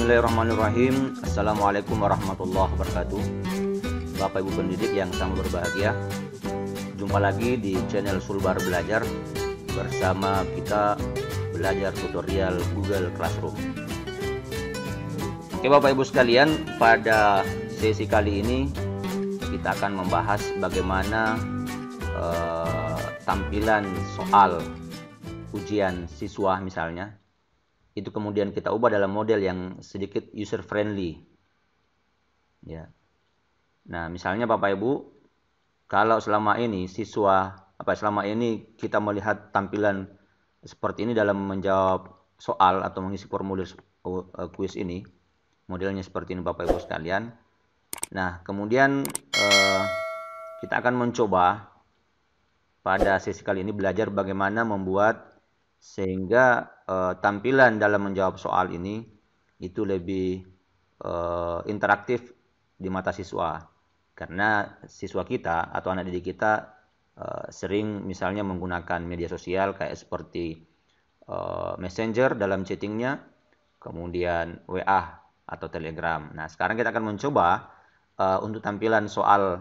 Bismillahirrahmanirrahim Assalamualaikum warahmatullahi wabarakatuh Bapak Ibu pendidik yang sangat berbahagia Jumpa lagi di channel Sulbar Belajar Bersama kita belajar tutorial Google Classroom Oke Bapak Ibu sekalian pada sesi kali ini Kita akan membahas bagaimana uh, tampilan soal ujian siswa misalnya itu kemudian kita ubah dalam model yang sedikit user friendly. Ya. Nah, misalnya Bapak Ibu, kalau selama ini siswa apa selama ini kita melihat tampilan seperti ini dalam menjawab soal atau mengisi formulir e, kuis ini, modelnya seperti ini Bapak Ibu sekalian. Nah, kemudian eh, kita akan mencoba pada sesi kali ini belajar bagaimana membuat sehingga uh, tampilan dalam menjawab soal ini itu lebih uh, interaktif di mata siswa karena siswa kita atau anak didik kita uh, sering misalnya menggunakan media sosial kayak seperti uh, messenger dalam chattingnya kemudian WA atau Telegram. Nah sekarang kita akan mencoba uh, untuk tampilan soal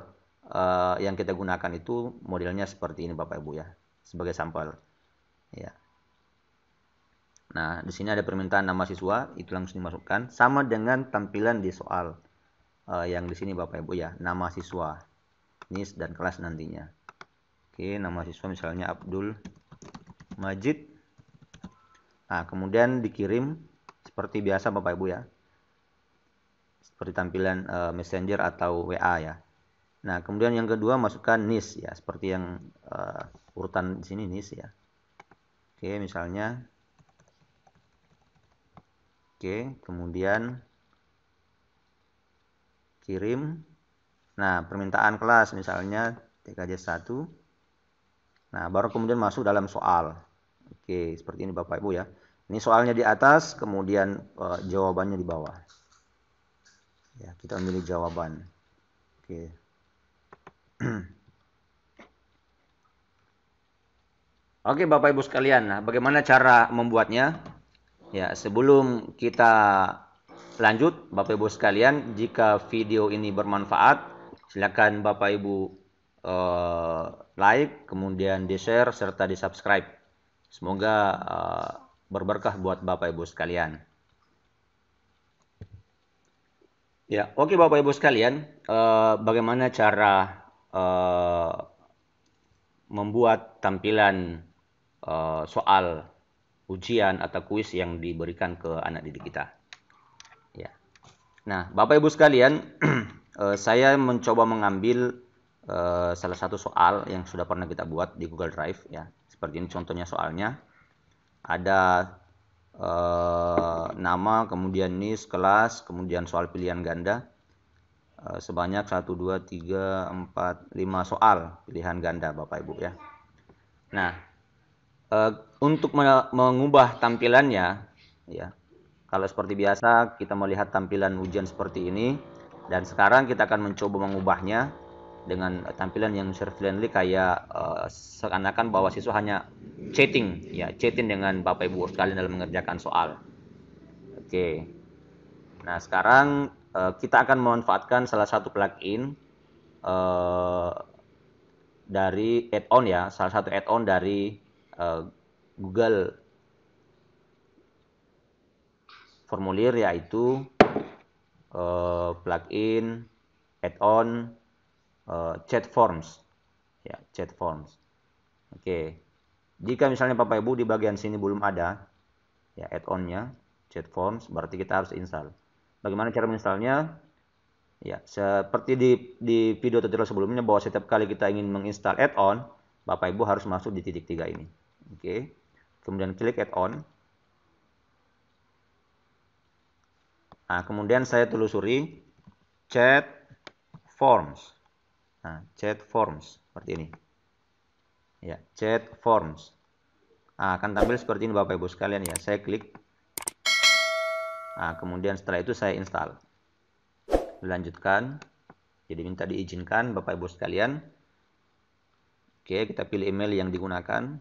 uh, yang kita gunakan itu modelnya seperti ini Bapak Ibu ya sebagai sampel. Ya. Nah, di sini ada permintaan nama siswa, itu langsung dimasukkan sama dengan tampilan di soal uh, yang di sini Bapak Ibu ya, nama siswa, nis dan kelas nantinya. Oke, nama siswa misalnya Abdul Majid. Nah, kemudian dikirim seperti biasa Bapak Ibu ya. Seperti tampilan uh, Messenger atau WA ya. Nah, kemudian yang kedua masukkan NIS ya, seperti yang uh, urutan di sini NIS ya. Oke, misalnya Oke, kemudian kirim. Nah, permintaan kelas misalnya TKJ 1. Nah, baru kemudian masuk dalam soal. Oke, seperti ini Bapak Ibu ya. Ini soalnya di atas, kemudian e, jawabannya di bawah. Ya, kita memilih jawaban. Oke. Oke, Bapak Ibu sekalian. Nah, bagaimana cara membuatnya? Ya, sebelum kita lanjut, Bapak Ibu sekalian, jika video ini bermanfaat, silakan Bapak Ibu eh, like, kemudian di-share serta di-subscribe. Semoga eh, berberkah buat Bapak Ibu sekalian. Ya, oke okay, Bapak Ibu sekalian, eh, bagaimana cara eh, membuat tampilan eh, soal ujian atau kuis yang diberikan ke anak didik kita. Ya. Nah, Bapak Ibu sekalian, eh, saya mencoba mengambil eh, salah satu soal yang sudah pernah kita buat di Google Drive ya. Seperti ini contohnya soalnya. Ada eh, nama, kemudian nis, kelas, kemudian soal pilihan ganda eh, sebanyak 1, 2, 3, 4, 5 soal pilihan ganda Bapak Ibu ya. Nah, uh, untuk mengubah tampilannya ya kalau seperti biasa kita melihat tampilan hujan seperti ini dan sekarang kita akan mencoba mengubahnya dengan tampilan yang user friendly kayak uh, seakan-akan bahwa siswa hanya chatting ya chatting dengan bapak ibu sekalian dalam mengerjakan soal oke nah sekarang uh, kita akan memanfaatkan salah satu plugin uh, dari add-on ya salah satu add-on dari uh, Google formulir yaitu uh, plugin add-on uh, chat forms ya chat forms oke jika misalnya bapak ibu di bagian sini belum ada ya add-onnya chat forms berarti kita harus install bagaimana cara menginstalnya ya seperti di, di video tutorial sebelumnya bahwa setiap kali kita ingin menginstal add-on bapak ibu harus masuk di titik tiga ini Oke. Kemudian klik add on. Nah, kemudian saya telusuri chat forms. Nah, chat forms seperti ini. Ya, chat forms. Nah, akan tampil seperti ini Bapak Ibu sekalian ya. Saya klik. Nah, kemudian setelah itu saya install. Lanjutkan. Jadi minta diizinkan Bapak Ibu sekalian. Oke, kita pilih email yang digunakan.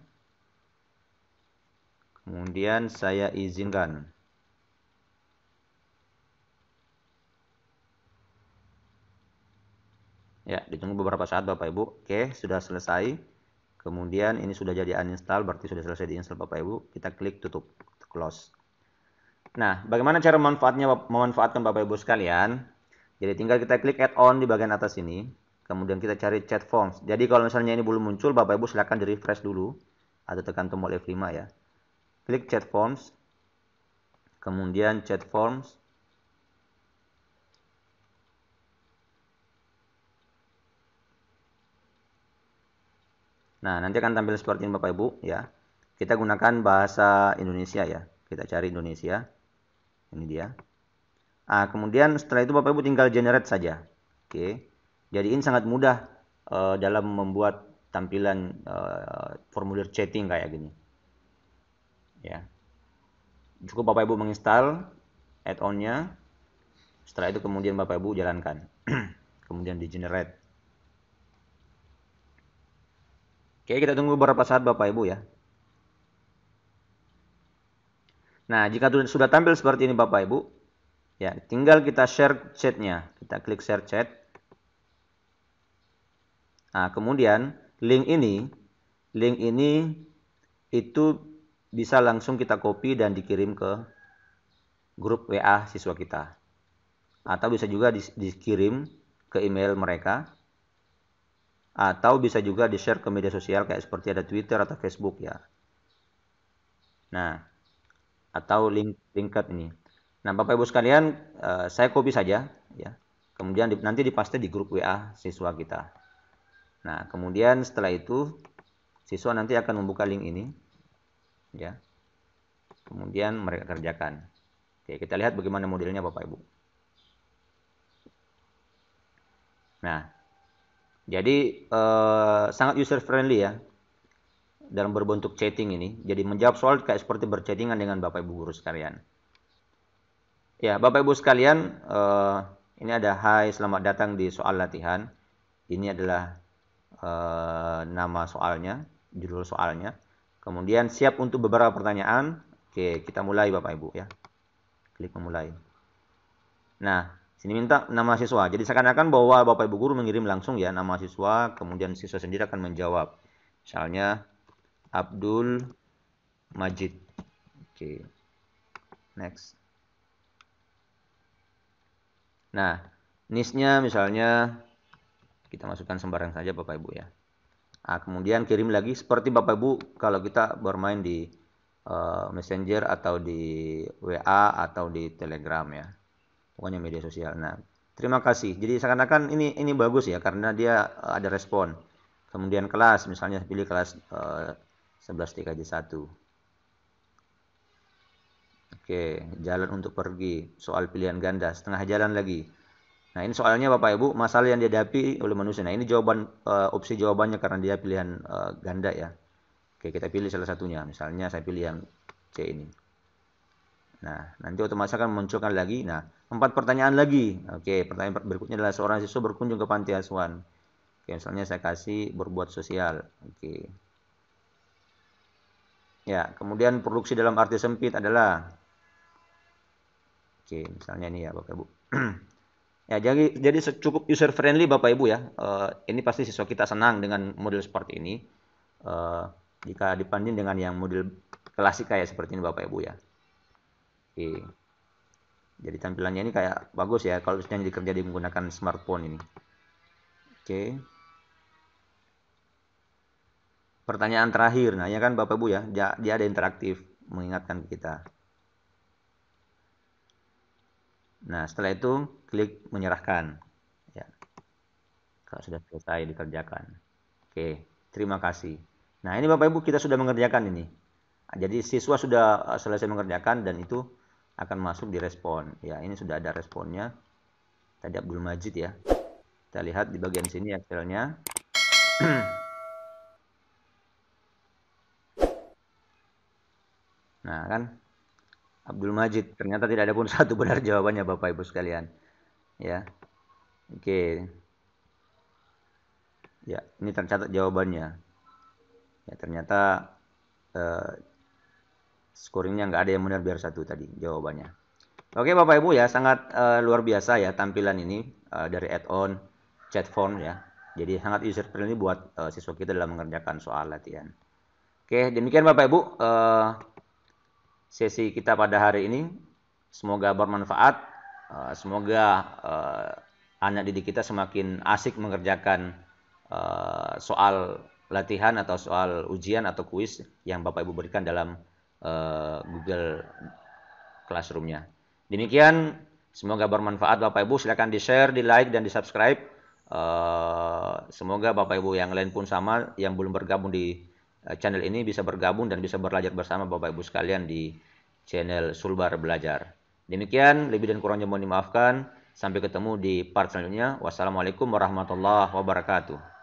Kemudian saya izinkan. Ya, ditunggu beberapa saat Bapak Ibu. Oke, sudah selesai. Kemudian ini sudah jadi uninstall, berarti sudah selesai diinstal Bapak Ibu. Kita klik tutup, close. Nah, bagaimana cara memanfaatnya memanfaatkan Bapak Ibu sekalian? Jadi tinggal kita klik add on di bagian atas ini. Kemudian kita cari chat forms. Jadi kalau misalnya ini belum muncul, Bapak Ibu silahkan di refresh dulu. Atau tekan tombol F5 ya klik chat forms kemudian chat forms Nah, nanti akan tampil seperti ini Bapak Ibu ya. Kita gunakan bahasa Indonesia ya. Kita cari Indonesia. Ini dia. Ah, kemudian setelah itu Bapak Ibu tinggal generate saja. Oke. Jadi ini sangat mudah uh, dalam membuat tampilan uh, formulir chatting kayak gini ya cukup bapak ibu menginstal add-onnya setelah itu kemudian bapak ibu jalankan kemudian di generate oke kita tunggu beberapa saat bapak ibu ya nah jika sudah tampil seperti ini bapak ibu ya tinggal kita share chatnya kita klik share chat nah kemudian link ini link ini itu bisa langsung kita copy dan dikirim ke grup WA siswa kita. Atau bisa juga dikirim ke email mereka. Atau bisa juga di-share ke media sosial kayak seperti ada Twitter atau Facebook ya. Nah, atau link LinkedIn ini. Nah, Bapak Ibu sekalian, eh, saya copy saja ya. Kemudian nanti dipaste di grup WA siswa kita. Nah, kemudian setelah itu siswa nanti akan membuka link ini ya kemudian mereka kerjakan oke kita lihat bagaimana modelnya bapak ibu nah jadi eh, sangat user friendly ya dalam berbentuk chatting ini jadi menjawab soal kayak seperti berchattingan dengan bapak ibu guru sekalian ya bapak ibu sekalian eh, ini ada hai selamat datang di soal latihan ini adalah eh, nama soalnya judul soalnya Kemudian siap untuk beberapa pertanyaan. Oke, kita mulai Bapak Ibu ya. Klik memulai. Nah, sini minta nama siswa. Jadi seakan-akan bahwa Bapak Ibu guru mengirim langsung ya nama siswa, kemudian siswa sendiri akan menjawab. Misalnya Abdul Majid. Oke. Next. Nah, nisnya misalnya kita masukkan sembarang saja Bapak Ibu ya. Nah, kemudian kirim lagi seperti Bapak Ibu kalau kita bermain di uh, Messenger atau di WA atau di Telegram ya. Pokoknya media sosial. Nah, terima kasih. Jadi seakan-akan ini ini bagus ya karena dia uh, ada respon. Kemudian kelas misalnya pilih kelas uh, 113 1 Oke, jalan untuk pergi, soal pilihan ganda, setengah jalan lagi. Nah, ini soalnya Bapak Ibu, masalah yang dihadapi oleh manusia. Nah, ini jawaban uh, opsi jawabannya karena dia pilihan uh, ganda ya. Oke, kita pilih salah satunya. Misalnya saya pilih yang C ini. Nah, nanti otomatis akan munculkan lagi. Nah, empat pertanyaan lagi. Oke, pertanyaan berikutnya adalah seorang siswa berkunjung ke panti asuhan. Oke, misalnya saya kasih berbuat sosial. Oke. Ya, kemudian produksi dalam arti sempit adalah Oke, misalnya ini ya Bapak Ibu. Ya, jadi jadi cukup user friendly Bapak Ibu ya. Uh, ini pasti siswa kita senang dengan model seperti ini. Uh, jika dibanding dengan yang model klasik kayak seperti ini Bapak Ibu ya. Oke. Jadi tampilannya ini kayak bagus ya kalau misalnya dikerja di menggunakan smartphone ini. Oke. Pertanyaan terakhir, nah ya kan Bapak Ibu ya, dia ada interaktif mengingatkan kita. Nah, setelah itu klik menyerahkan. Ya. Kalau sudah selesai dikerjakan. Oke, terima kasih. Nah, ini Bapak Ibu kita sudah mengerjakan ini. Jadi siswa sudah eh, selesai mengerjakan dan itu akan masuk di respon. Ya, ini sudah ada responnya. Tadi Abdul Majid ya. Kita lihat di bagian sini hasilnya. nah, kan Abdul Majid. Ternyata tidak ada pun satu benar jawabannya Bapak Ibu sekalian. Ya. Oke. Ya, ini tercatat jawabannya. Ya, ternyata eh, scoringnya nggak ada yang benar biar satu tadi jawabannya. Oke Bapak Ibu ya, sangat eh, luar biasa ya tampilan ini eh, dari add-on chat form ya. Jadi sangat user friendly buat eh, siswa kita dalam mengerjakan soal latihan. Oke, demikian Bapak Ibu. Eh, sesi kita pada hari ini. Semoga bermanfaat. Eh, semoga eh, anak didik kita semakin asik mengerjakan eh, soal latihan atau soal ujian atau kuis yang Bapak Ibu berikan dalam Google Classroom-nya. Demikian, semoga bermanfaat Bapak Ibu. Silakan di-share, di-like, dan di-subscribe. semoga Bapak Ibu yang lain pun sama yang belum bergabung di Eh, channel ini bisa bergabung dan bisa belajar bersama Bapak Ibu sekalian di channel Sulbar Belajar. Demikian, lebih dan kurangnya mohon dimaafkan. Sampai ketemu di part selanjutnya. Wassalamualaikum warahmatullahi wabarakatuh.